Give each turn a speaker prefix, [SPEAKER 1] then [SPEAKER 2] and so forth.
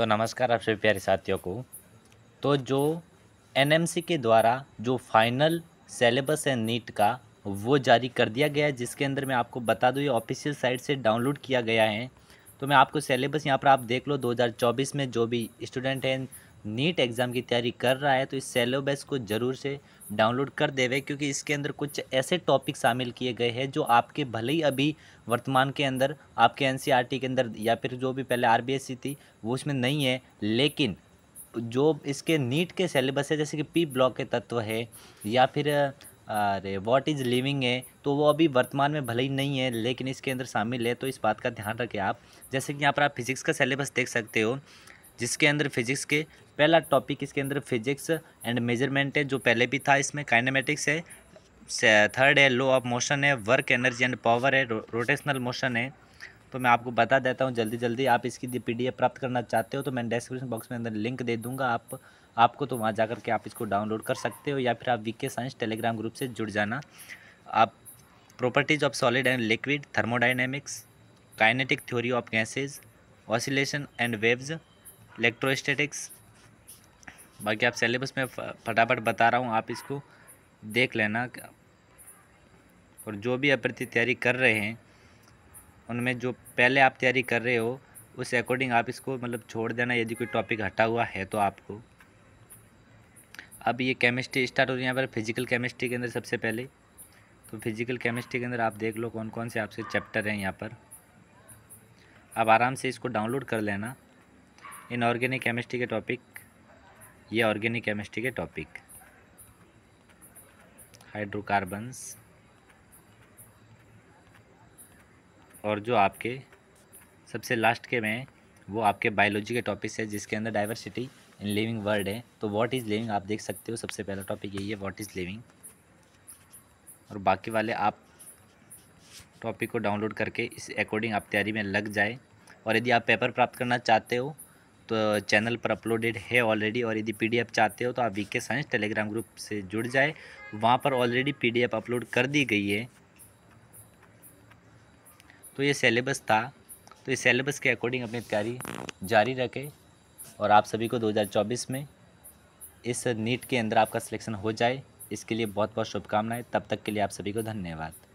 [SPEAKER 1] तो नमस्कार आप सभी प्यारे साथियों को तो जो एनएमसी के द्वारा जो फाइनल सेलेबस है नीट का वो जारी कर दिया गया है जिसके अंदर मैं आपको बता दूँ ये ऑफिशियल साइट से डाउनलोड किया गया है तो मैं आपको सेलेबस यहाँ पर आप देख लो 2024 में जो भी स्टूडेंट हैं नीट एग्ज़ाम की तैयारी कर रहा है तो इस सेलेबस को ज़रूर से डाउनलोड कर देवे क्योंकि इसके अंदर कुछ ऐसे टॉपिक शामिल किए गए हैं जो आपके भले ही अभी वर्तमान के अंदर आपके एन e के अंदर या फिर जो भी पहले आर थी वो उसमें नहीं है लेकिन जो इसके नीट के सेलेबस है जैसे कि पी ब्लॉक के तत्व है या फिर अरे वॉट इज़ लिविंग है तो वो अभी वर्तमान में भले ही नहीं है लेकिन इसके अंदर शामिल है तो इस बात का ध्यान रखें आप जैसे कि यहाँ पर आप फिजिक्स का सेलेबस देख सकते हो जिसके अंदर फिजिक्स के पहला टॉपिक इसके अंदर फिजिक्स एंड मेजरमेंट है जो पहले भी था इसमें काइनामेटिक्स है थर्ड है लो ऑफ मोशन है वर्क एनर्जी एंड पावर है रो, रोटेशनल मोशन है तो मैं आपको बता देता हूँ जल्दी जल्दी आप इसकी यदि पी प्राप्त करना चाहते हो तो मैं डिस्क्रिप्शन बॉक्स में अंदर लिंक दे दूँगा आप आपको तो वहाँ जा के आप इसको डाउनलोड कर सकते हो या फिर आप वीके साइंस टेलीग्राम ग्रुप से जुड़ जाना आप properties of solid and liquid thermodynamics kinetic theory of gases oscillation and waves electrostatics बाकी आप सिलेबस में फटाफट बता रहा हूँ आप इसको देख लेना और जो भी अभ्यर्थी तैयारी कर रहे हैं उनमें जो पहले आप तैयारी कर रहे हो उस अकॉर्डिंग आप इसको मतलब छोड़ देना यदि कोई टॉपिक हटा हुआ है तो आपको अब ये केमिस्ट्री स्टार्ट हो रही है यहाँ पर फिजिकल केमिस्ट्री के अंदर सबसे पहले तो फिजिकल केमिस्ट्री के अंदर आप देख लो कौन कौन से आपसे चैप्टर हैं यहाँ पर आप आराम से इसको डाउनलोड कर लेना इन ऑर्गेनिक केमिस्ट्री के टॉपिक ये ऑर्गेनिक केमिस्ट्री के टॉपिक हाइड्रोकार्बन्स और जो आपके सबसे लास्ट के में वो आपके बायोलॉजी के टॉपिक्स है जिसके अंदर डाइवर्सिटी इन लिविंग वर्ल्ड है तो व्हाट इज़ लिविंग आप देख सकते हो सबसे पहला टॉपिक यही है व्हाट इज़ लिविंग और बाकी वाले आप टॉपिक को डाउनलोड करके इस अकॉर्डिंग आप तैयारी में लग जाए और यदि आप पेपर प्राप्त करना चाहते हो चैनल पर अपलोडेड है ऑलरेडी और यदि पीडीएफ चाहते हो तो आप वीके साइंस टेलीग्राम ग्रुप से जुड़ जाए वहाँ पर ऑलरेडी पीडीएफ अपलोड कर दी गई है तो ये सिलेबस था तो इस सिलेबस के अकॉर्डिंग अपनी तैयारी जारी रखें और आप सभी को 2024 में इस नीट के अंदर आपका सिलेक्शन हो जाए इसके लिए बहुत बहुत शुभकामनाएं तब तक के लिए आप सभी को धन्यवाद